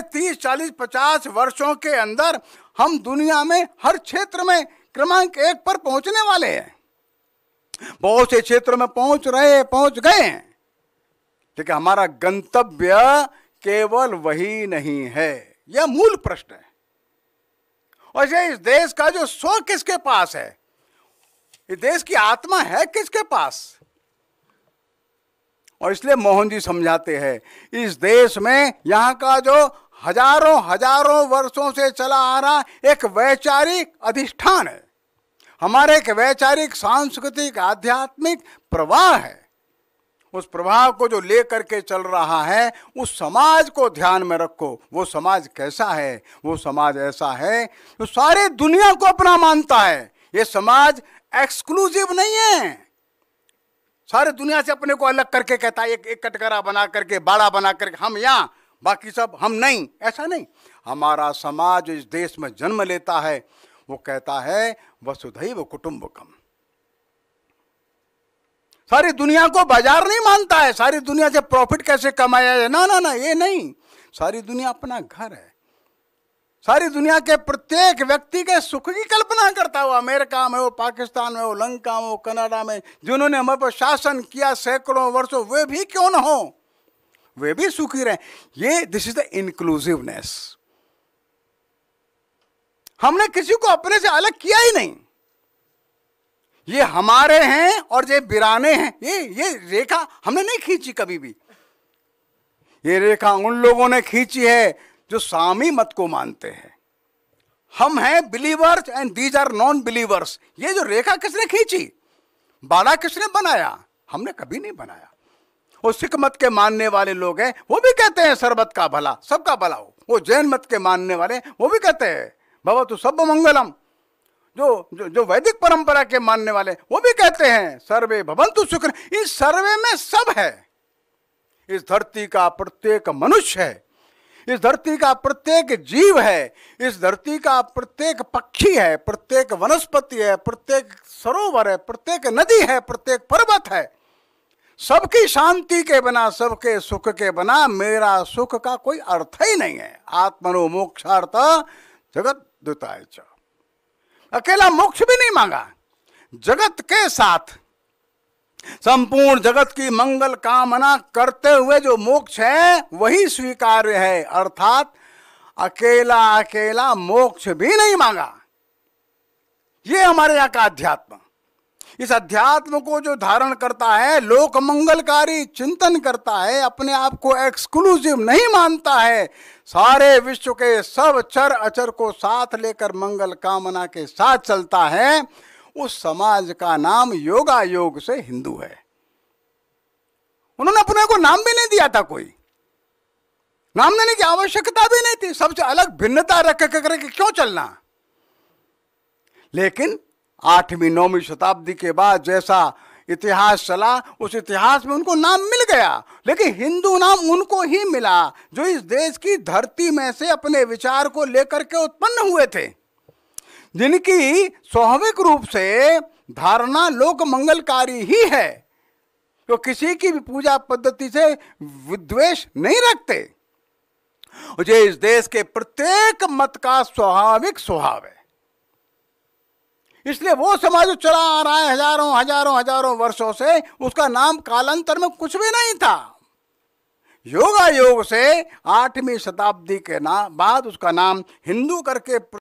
तीस चालीस पचास वर्षों के अंदर हम दुनिया में हर क्षेत्र में क्रमांक एक पर पहुंचने वाले हैं बहुत से क्षेत्रों में पहुंच रहे पहुंच गए हैं है हमारा गंतव्य केवल वही नहीं है यह मूल प्रश्न है और ये इस देश का जो स्व किसके पास है इस देश की आत्मा है किसके पास और इसलिए मोहन जी समझाते हैं इस देश में यहां का जो हजारों हजारों वर्षों से चला आ रहा एक वैचारिक अधिष्ठान है हमारे एक वैचारिक सांस्कृतिक आध्यात्मिक प्रवाह है उस प्रभाव को जो लेकर के चल रहा है उस समाज को ध्यान में रखो वो समाज कैसा है वो समाज ऐसा है जो सारे दुनिया को अपना मानता है ये समाज एक्सक्लूसिव नहीं है सारे दुनिया से अपने को अलग करके कहता है एक एक कटकरा बना करके बाड़ा बना करके हम यहाँ बाकी सब हम नहीं ऐसा नहीं हमारा समाज इस देश में जन्म लेता है वो कहता है वसुधैव कुटुंबकम सारी दुनिया को बाजार नहीं मानता है सारी दुनिया से प्रॉफिट कैसे कमाया जाए ना ना ना ये नहीं सारी दुनिया अपना घर है सारी दुनिया के प्रत्येक व्यक्ति के सुख की कल्पना करता हुआ अमेरिका में हो पाकिस्तान में हो लंका में हो कनाडा में जिन्होंने हमारे पर शासन किया सैकड़ों वर्षों वे भी क्यों ना हो वे भी सुखी रहें ये दिस इज द इंक्लूसिवनेस हमने किसी को अपने से अलग किया ही नहीं ये हमारे हैं और ये बिराने हैं ये ये रेखा हमने नहीं खींची कभी भी ये रेखा उन लोगों ने खींची है जो सामी मत को मानते हैं हम हैं believers and these are non believers ये जो रेखा किसने खींची बाड़ा किसने बनाया हमने कभी नहीं बनाया सिख मत के मानने वाले लोग हैं वो भी कहते हैं सरबत का भला सबका भला हो वो जैन मत के मानने वाले वो भी कहते हैं भगवत सब मंगलम जो जो, जो वैदिक परंपरा के मानने वाले वो भी कहते हैं सर्वे भवंतु सुख इस सर्वे में सब है इस धरती का प्रत्येक मनुष्य है इस धरती का प्रत्येक जीव है इस धरती का प्रत्येक पक्षी है प्रत्येक वनस्पति है प्रत्येक सरोवर है प्रत्येक नदी है प्रत्येक पर्वत है सबकी शांति के बिना सबके सुख के बिना मेरा सुख का कोई अर्थ ही नहीं है आत्मनो मोक्षार्थ जगत दुताय अकेला मोक्ष भी नहीं मांगा जगत के साथ संपूर्ण जगत की मंगल कामना करते हुए जो मोक्ष है वही स्वीकार्य है अर्थात अकेला अकेला मोक्ष भी नहीं मांगा ये हमारे यहां का अध्यात्म इस अध्यात्म को जो धारण करता है लोक मंगलकारी चिंतन करता है अपने आप को एक्सक्लूसिव नहीं मानता है सारे विश्व के सब चर अचर को साथ लेकर मंगल कामना के साथ चलता है उस समाज का नाम योगा योग से हिंदू है उन्होंने अपने को नाम भी नहीं दिया था कोई नाम देने की आवश्यकता भी नहीं थी सबसे अलग भिन्नता रख करके क्यों चलना लेकिन आठवीं नौवीं शताब्दी के बाद जैसा इतिहास चला उस इतिहास में उनको नाम मिल गया लेकिन हिंदू नाम उनको ही मिला जो इस देश की धरती में से अपने विचार को लेकर के उत्पन्न हुए थे जिनकी स्वाभाविक रूप से धारणा लोक मंगलकारी ही है जो तो किसी की भी पूजा पद्धति से विद्वेष नहीं रखते जो इस देश के प्रत्येक मत का स्वाभाविक स्वभाव है इसलिए वो समाज जो चला आ रहा है हजारों हजारों हजारों वर्षों से उसका नाम कालांतर में कुछ भी नहीं था योगा योग से आठवीं शताब्दी के ना बाद उसका नाम हिंदू करके